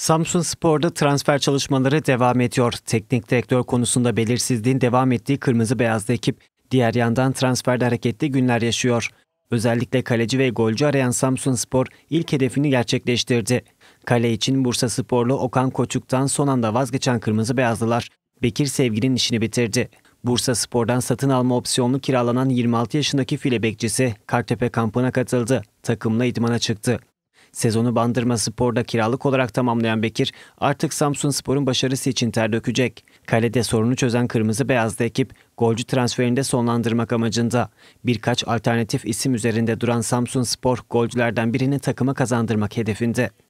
Samsun Spor'da transfer çalışmaları devam ediyor. Teknik direktör konusunda belirsizliğin devam ettiği kırmızı beyazlı ekip diğer yandan transferde hareketli günler yaşıyor. Özellikle kaleci ve golcü arayan Samsun Spor ilk hedefini gerçekleştirdi. Kale için Bursa Sporlu Okan Koçuk'tan son anda vazgeçen kırmızı beyazlılar Bekir Sevgi'nin işini bitirdi. Bursa Spor'dan satın alma opsiyonlu kiralanan 26 yaşındaki file bekçisi Kartepe kampına katıldı. Takımla idmana çıktı. Sezonu Bandırma Spor'da kiralık olarak tamamlayan Bekir artık Samsun Spor'un başarısı için ter dökecek. Kalede sorunu çözen Kırmızı Beyazlı ekip golcü transferini de sonlandırmak amacında. Birkaç alternatif isim üzerinde duran Samsun Spor golcülerden birini takıma kazandırmak hedefinde.